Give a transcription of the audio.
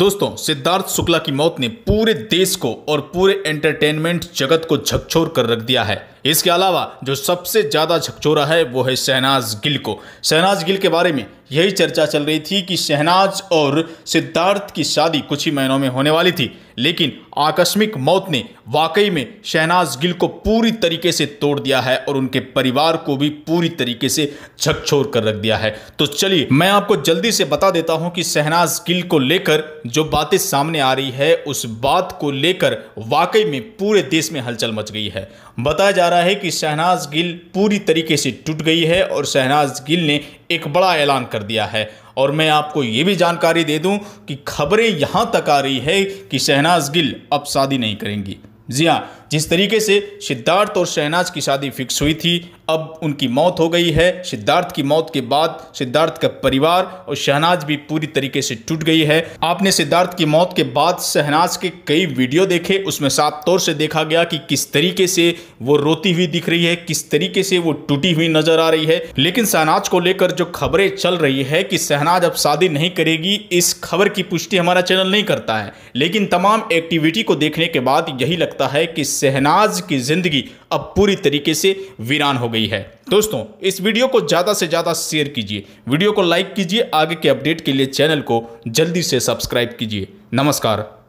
दोस्तों सिद्धार्थ शुक्ला की मौत ने पूरे देश को और पूरे एंटरटेनमेंट जगत को झकझोर कर रख दिया है इसके अलावा जो सबसे ज़्यादा झकझोरा है वो है शहनाज गिल को शहनाज गिल के बारे में यही चर्चा चल रही थी कि शहनाज और सिद्धार्थ की शादी कुछ ही महीनों में होने वाली थी लेकिन आकस्मिक मौत ने वाकई में शहनाज गिल को पूरी तरीके से तोड़ दिया है और उनके परिवार को भी पूरी तरीके से झकझोर कर रख दिया है तो चलिए मैं आपको जल्दी से बता देता हूं कि शहनाज गिल को लेकर जो बातें सामने आ रही है उस बात को लेकर वाकई में पूरे देश में हलचल मच गई है बताया जा रहा है कि शहनाज गिल पूरी तरीके से टूट गई है और शहनाज गिल ने एक बड़ा ऐलान कर दिया है और मैं आपको ये भी जानकारी दे दूं कि खबरें यहाँ तक आ रही है कि शहनाज गिल अब शादी नहीं करेंगी जी हाँ जिस तरीके से सिद्धार्थ और शहनाज की शादी फिक्स हुई थी अब उनकी मौत हो गई है सिद्धार्थ की मौत के बाद सिद्धार्थ का परिवार और शहनाज भी पूरी तरीके से टूट गई है आपने सिद्धार्थ की मौत के बाद शहनाज के कई वीडियो देखे उसमें साफ तौर से देखा गया कि किस तरीके से वो रोती हुई दिख रही है किस तरीके से वो टूटी हुई नजर आ रही है लेकिन शहनाज को लेकर जो खबरें चल रही है कि शहनाज अब शादी नहीं करेगी इस खबर की पुष्टि हमारा चैनल नहीं करता है लेकिन तमाम एक्टिविटी को देखने के बाद यही लगता है कि शहनाज की ज़िंदगी अब पूरी तरीके से वीरान हो गई है दोस्तों इस वीडियो को ज़्यादा से ज़्यादा शेयर कीजिए वीडियो को लाइक कीजिए आगे के अपडेट के लिए चैनल को जल्दी से सब्सक्राइब कीजिए नमस्कार